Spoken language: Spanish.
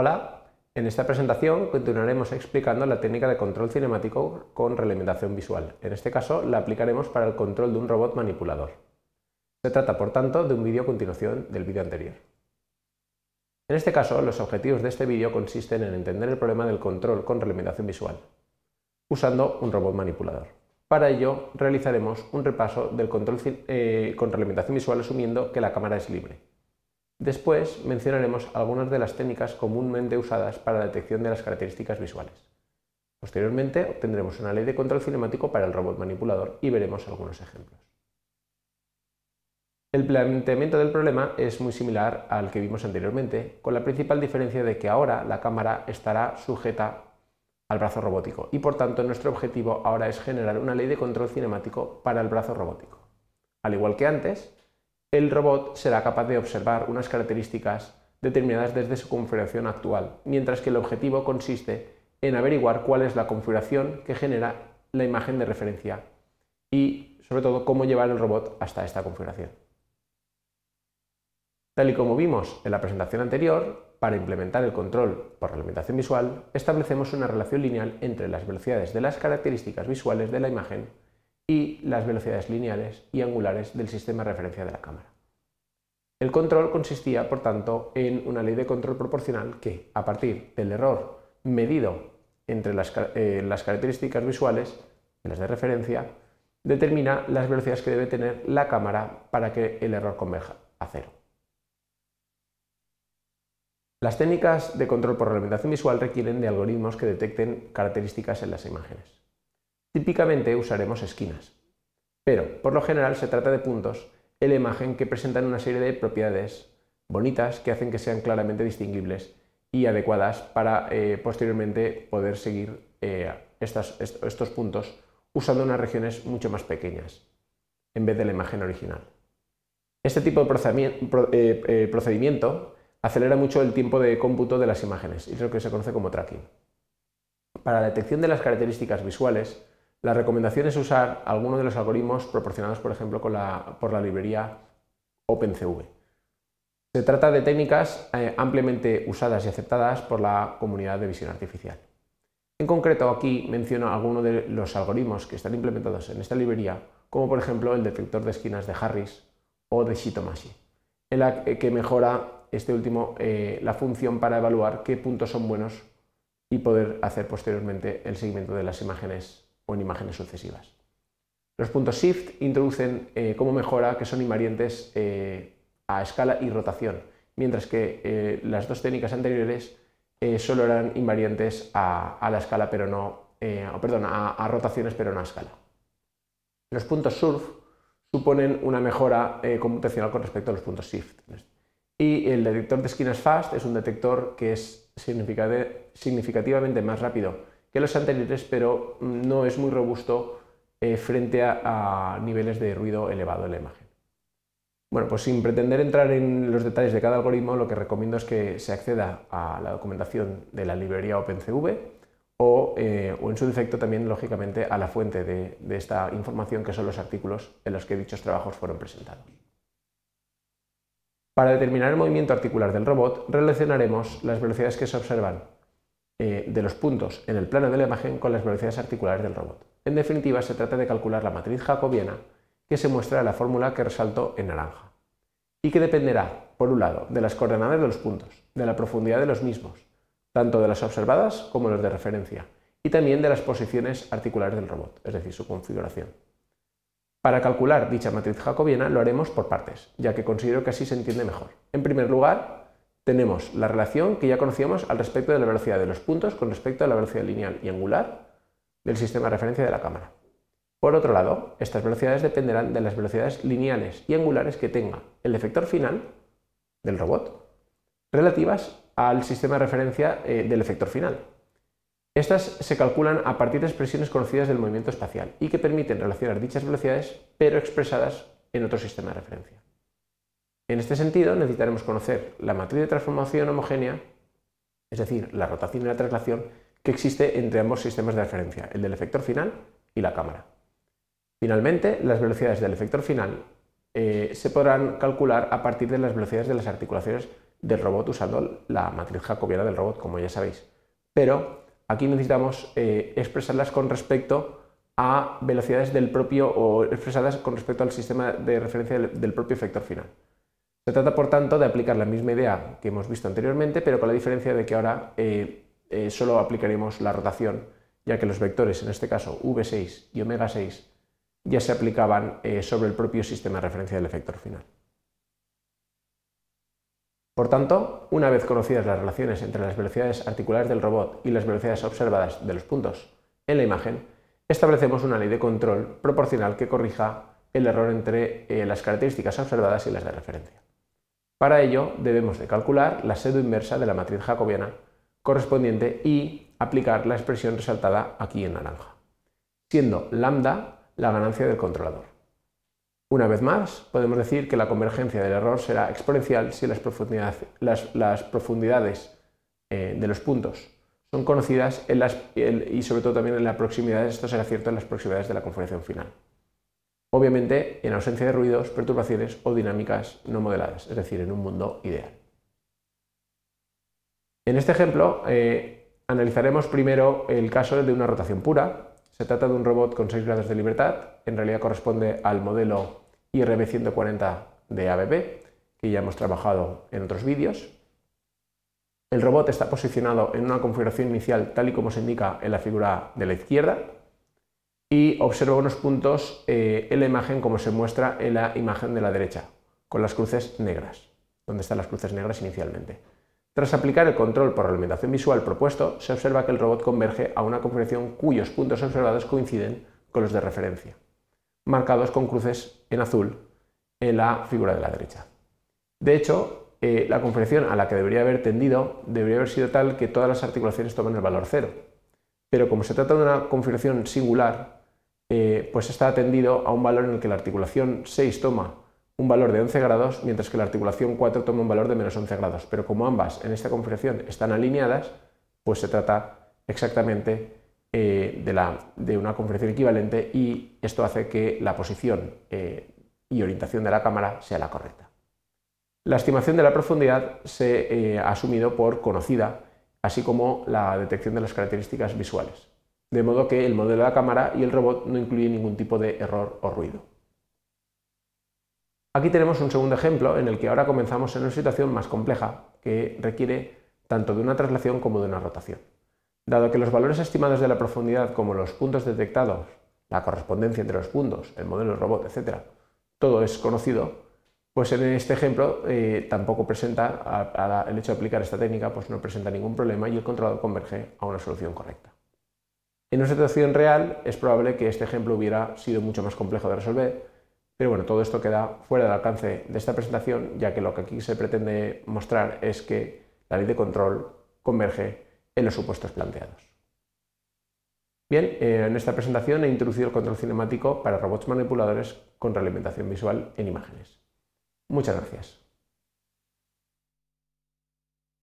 Hola, en esta presentación continuaremos explicando la técnica de control cinemático con realimentación visual. En este caso la aplicaremos para el control de un robot manipulador. Se trata por tanto de un vídeo a continuación del vídeo anterior. En este caso los objetivos de este vídeo consisten en entender el problema del control con realimentación visual, usando un robot manipulador. Para ello realizaremos un repaso del control eh, con realimentación visual asumiendo que la cámara es libre. Después mencionaremos algunas de las técnicas comúnmente usadas para la detección de las características visuales. Posteriormente obtendremos una ley de control cinemático para el robot manipulador y veremos algunos ejemplos. El planteamiento del problema es muy similar al que vimos anteriormente, con la principal diferencia de que ahora la cámara estará sujeta al brazo robótico y por tanto nuestro objetivo ahora es generar una ley de control cinemático para el brazo robótico. Al igual que antes, el robot será capaz de observar unas características determinadas desde su configuración actual, mientras que el objetivo consiste en averiguar cuál es la configuración que genera la imagen de referencia y, sobre todo, cómo llevar el robot hasta esta configuración. Tal y como vimos en la presentación anterior, para implementar el control por alimentación visual, establecemos una relación lineal entre las velocidades de las características visuales de la imagen y las velocidades lineales y angulares del sistema de referencia de la cámara. El control consistía, por tanto, en una ley de control proporcional que, a partir del error medido entre las, eh, características visuales, las de referencia, determina las velocidades que debe tener la cámara para que el error converja a cero. Las técnicas de control por reglamentación visual requieren de algoritmos que detecten características en las imágenes. Típicamente usaremos esquinas, pero por lo general se trata de puntos en la imagen que presentan una serie de propiedades bonitas que hacen que sean claramente distinguibles y adecuadas para eh, posteriormente poder seguir eh, estos puntos usando unas regiones mucho más pequeñas en vez de la imagen original. Este tipo de eh, procedimiento acelera mucho el tiempo de cómputo de las imágenes y es lo que se conoce como tracking. Para la detección de las características visuales, la recomendación es usar alguno de los algoritmos proporcionados, por ejemplo, por la librería OpenCV. Se trata de técnicas eh, ampliamente usadas y aceptadas por la comunidad de visión artificial. En concreto, aquí menciono algunos de los algoritmos que están implementados en esta librería, como por ejemplo el detector de esquinas de Harris o de Shitomashi, en la que mejora este último eh, la función para evaluar qué puntos son buenos y poder hacer posteriormente el seguimiento de las imágenes o en imágenes sucesivas. Los puntos Shift introducen eh, como mejora que son invariantes eh, a escala y rotación, mientras que eh, las dos técnicas anteriores solo eran invariantes a, la escala, pero no, perdón, a, a, rotaciones, pero no a escala. Los puntos Surf suponen una mejora computacional con respecto a los puntos Shift. Y el detector de esquinas Fast es un detector que es significativamente más rápido que los anteriores, pero mm, no es muy robusto eh, frente a, niveles de ruido elevado en la imagen. Bueno, pues sin pretender entrar en los detalles de cada algoritmo, lo que recomiendo es que se acceda a la documentación de la librería OpenCV eh, o, en su defecto también, lógicamente, a la fuente de, de, esta información, que son los artículos en los que dichos trabajos fueron presentados. Para determinar el movimiento articular del robot, relacionaremos las velocidades que se observan eh, de los puntos en el plano de la imagen con las velocidades articulares del robot. En definitiva, se trata de calcular la matriz jacobiana que se muestra en la fórmula que resalto en naranja y que dependerá, por un lado, de las coordenadas de los puntos, de la profundidad de los mismos, tanto de las observadas como las de referencia, y también de las posiciones articulares del robot, es decir, su configuración. Para calcular dicha matriz jacobiana lo haremos por partes, ya que considero que así se entiende mejor. En primer lugar, tenemos la relación que ya conocíamos al respecto de la velocidad de los puntos con respecto a la velocidad lineal y angular del sistema de referencia de la cámara. Por otro lado, estas velocidades dependerán de las velocidades lineales y angulares que tenga el efector final del robot relativas al sistema de referencia eh, del efector final. Estas se calculan a partir de expresiones conocidas del movimiento espacial y que permiten relacionar dichas velocidades pero expresadas en otro sistema de referencia. En este sentido, necesitaremos conocer la matriz de transformación homogénea, es decir, la rotación y la traslación que existe entre ambos sistemas de referencia, el del efector final y la cámara. Finalmente, las velocidades del efector final eh, se podrán calcular a partir de las velocidades de las articulaciones del robot usando la matriz jacobiana del robot, como ya sabéis. Pero aquí necesitamos eh, expresarlas con respecto a velocidades del propio o expresadas con respecto al sistema de referencia del, del propio efector final. Se trata, por tanto, de aplicar la misma idea que hemos visto anteriormente, pero con la diferencia de que ahora eh, eh, solo aplicaremos la rotación, ya que los vectores, en este caso v6 y omega6, ya se aplicaban eh, sobre el propio sistema de referencia del efector final. Por tanto, una vez conocidas las relaciones entre las velocidades articulares del robot y las velocidades observadas de los puntos en la imagen, establecemos una ley de control proporcional que corrija el error entre las características observadas y las de referencia. Para ello debemos de calcular la sede inversa de la matriz jacobiana correspondiente y aplicar la expresión resaltada aquí en naranja, siendo lambda la ganancia del controlador. Una vez más, podemos decir que la convergencia del error será exponencial si las, profundidades eh, de los puntos son conocidas y sobre todo también en la proximidad, esto será cierto en las proximidades de la conformación final obviamente en ausencia de ruidos, perturbaciones o dinámicas no modeladas, es decir, en un mundo ideal. En este ejemplo, eh, analizaremos primero el caso de una rotación pura. Se trata de un robot con 6 grados de libertad, en realidad corresponde al modelo IRB 140 de ABB, que ya hemos trabajado en otros vídeos. El robot está posicionado en una configuración inicial tal y como se indica en la figura de la izquierda, y observo unos puntos eh, en la imagen como se muestra en la imagen de la derecha, con las cruces negras, donde están las cruces negras inicialmente. Tras aplicar el control por alimentación visual propuesto, se observa que el robot converge a una configuración cuyos puntos observados coinciden con los de referencia, marcados con cruces en azul en la figura de la derecha. De hecho, eh, la configuración a la que debería haber tendido debería haber sido tal que todas las articulaciones tomen el valor cero. Pero como se trata de una configuración singular, eh, pues está atendido a un valor en el que la articulación 6 toma un valor de 11 grados, mientras que la articulación 4 toma un valor de menos 11 grados. Pero como ambas en esta configuración están alineadas, pues se trata exactamente eh, de, una configuración equivalente y esto hace que la posición eh, y orientación de la cámara sea la correcta. La estimación de la profundidad se ha asumido por conocida, así como la detección de las características visuales de modo que el modelo de la cámara y el robot no incluyen ningún tipo de error o ruido. Aquí tenemos un segundo ejemplo en el que ahora comenzamos en una situación más compleja, que requiere tanto de una traslación como de una rotación. Dado que los valores estimados de la profundidad como los puntos detectados, la correspondencia entre los puntos, el modelo del robot, etc., todo es conocido, pues en este ejemplo eh, tampoco presenta, el hecho de aplicar esta técnica, pues no presenta ningún problema y el controlador converge a una solución correcta. En una situación real es probable que este ejemplo hubiera sido mucho más complejo de resolver, pero bueno, todo esto queda fuera del alcance de esta presentación, ya que lo que aquí se pretende mostrar es que la ley de control converge en los supuestos planteados. Bien, eh, en esta presentación he introducido el control cinemático para robots manipuladores con realimentación visual en imágenes. Muchas gracias.